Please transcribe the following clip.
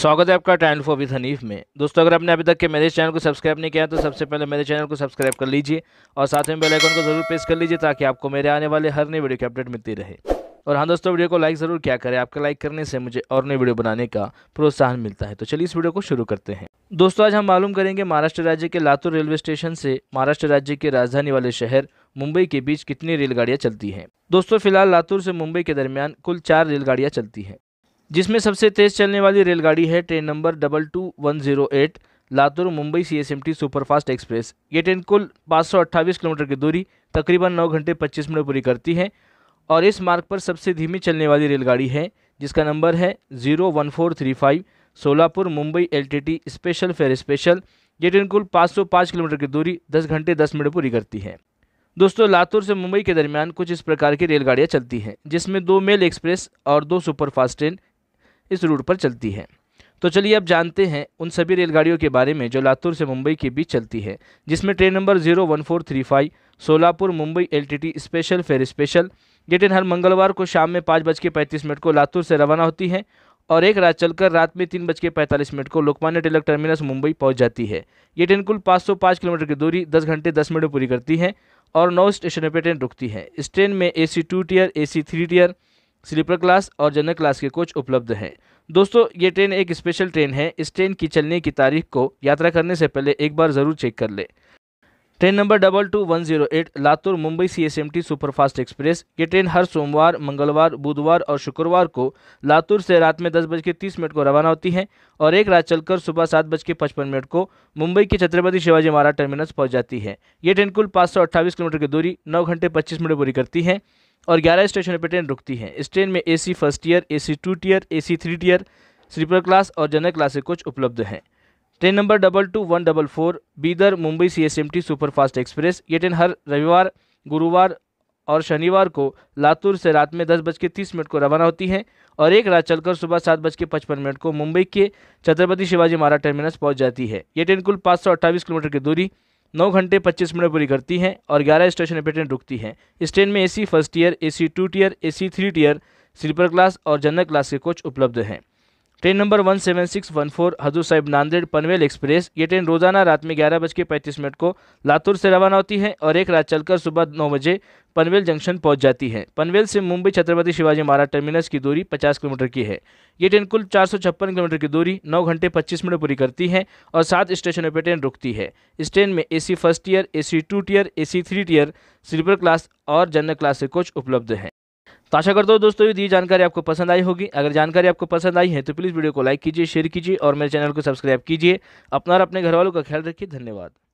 स्वागत है आपका टाइम फॉर विद हनीफ में दोस्तों अगर आपने अभी तक के मेरे चैनल को सब्सक्राइब नहीं किया तो सबसे पहले मेरे चैनल को सब्सक्राइब कर लीजिए और साथ में बेल आइकन को जरूर प्रेस कर लीजिए ताकि आपको मेरे आने वाले हर नई वीडियो की अपडेट मिलती रहे और हाँ दोस्तों वीडियो को लाइक ज़रूर क्या करें आपका लाइक करने से मुझे और नई वीडियो बनाने का प्रोत्साहन मिलता है तो चलिए इस वीडियो को शुरू करते हैं दोस्तों आज हम मालूम करेंगे महाराष्ट्र राज्य के लातूर रेलवे स्टेशन से महाराष्ट्र राज्य की राजधानी वाले शहर मुंबई के बीच कितनी रेलगाड़ियाँ चलती हैं दोस्तों फिलहाल लातूर से मुंबई के दरमियान कुल चार रेलगाड़ियाँ चलती हैं जिसमें सबसे तेज चलने वाली रेलगाड़ी है train number double two one zero eight Latur Mumbai CSMT superfast express ये ट्रेन कुल 528 किलोमीटर की दूरी तकरीबन 9 घंटे 25 मिनट पूरी करती है और इस मार्ग पर सबसे धीमी चलने वाली रेलगाड़ी है जिसका नंबर है zero one four three five Solapur Mumbai LTT special fare special ये ट्रेन कुल 505 किलोमीटर की दूरी 10 घंटे 10 मिनट पूरी करती है दोस्तों लातूर से मुंबई के दरमियान कुछ इस प्रकार की रेलगाड़ियाँ चलती हैं जिसमें दो मेल एक्सप्रेस और दो सुपरफास्ट ट्रेन इस रूट पर चलती है तो चलिए अब जानते हैं उन सभी रेलगाड़ियों के बारे में जो लातूर से मुंबई के बीच चलती है जिसमें train number zero one four three five Solapur Mumbai LTT special fare special ये ट्रेन हर मंगलवार को शाम में पाँच बज के पैंतीस मिनट को लातूर से रवाना होती है और एक रात चलकर रात में तीन बज के पैंतालीस मिनट को लोकमान्य टिलक टर्मिनस मुंबई पहुँच जाती है ये ट्रेन कुल पाँच किलोमीटर की दूरी दस घंटे दस मिनट पूरी करती है और नौ स्टेशनों पर ट्रेन रुकती है इस ट्रेन में A C two tier A C three tier sleeper class और जनरल क्लास के कोच उपलब्ध हैं दोस्तों ये ट्रेन एक स्पेशल ट्रेन है इस ट्रेन की चलने की तारीख को यात्रा करने से पहले एक बार ज़रूर चेक कर लें train number double two one zero eight Latur Mumbai C S M T superfast express ये ट्रेन हर सोमवार मंगलवार बुधवार और शुक्रवार को लातूर से रात में दस बज के तीस मिनट को रवाना होती है और एक रात चलकर सुबह सात बज के पचपन मिनट को मुंबई के छत्रपति शिवाजी महाराज टर्मिनस पहुंच जाती है ये ट्रेन कुल पाँच सौ अट्ठाईस किलोमीटर की दूरी नौ घंटे पच्चीस मिनट पूरी करती है और 11 स्टेशन पर ट्रेन रुकती है इस ट्रेन में AC first year AC two tier AC three tier sleeper class और जनरल क्लासेस कुछ उपलब्ध हैं train number double two one double four Bidar Mumbai C S M T superfast express ये ट्रेन हर रविवार गुरुवार और शनिवार को लातूर से रात में दस बज के तीस मिनट को रवाना होती है और एक रात चलकर सुबह सात बज के पचपन मिनट को मुंबई के छत्रपति शिवाजी महाराज टर्मिनस पहुंच जाती है ये ट्रेन कुल पाँच सौ अट्ठाईस किलोमीटर की दूरी नौ घंटे पच्चीस मिनट पूरी करती हैं और ग्यारह स्टेशन पर ट्रेन रुकती हैं इस ट्रेन में A first year A C two tier A C three tier sleeper class और जनरल क्लास के कोच उपलब्ध हैं train number one seven six one four Hazur Sahib Nanded Panvel express ये ट्रेन रोजाना रात में ग्यारह बज के पैंतीस मिनट को लातूर से रवाना होती है और एक रात चलकर सुबह नौ बजे पनवेल जंक्शन पहुंच जाती है पनवेल से मुंबई छत्रपति शिवाजी महाराज टर्मिनस की दूरी 50 किलोमीटर की है ये ट्रेन कुल चार किलोमीटर की दूरी 9 घंटे 25 मिनट पूरी करती है और सात स्टेशनों पर ट्रेन रुकती है इस ट्रेन में AC first year AC two tier AC three tier sleeper class और जनरल क्लास के कोच उपलब्ध हैं तो आशा करता हूँ दोस्तों ये दी जानकारी आपको पसंद आई होगी अगर जानकारी आपको पसंद आई है तो प्लीज़ वीडियो को लाइक कीजिए शेयर कीजिए और मेरे चैनल को सब्सक्राइब कीजिए अपना और अपने घर वालों का ख्याल रखिए धन्यवाद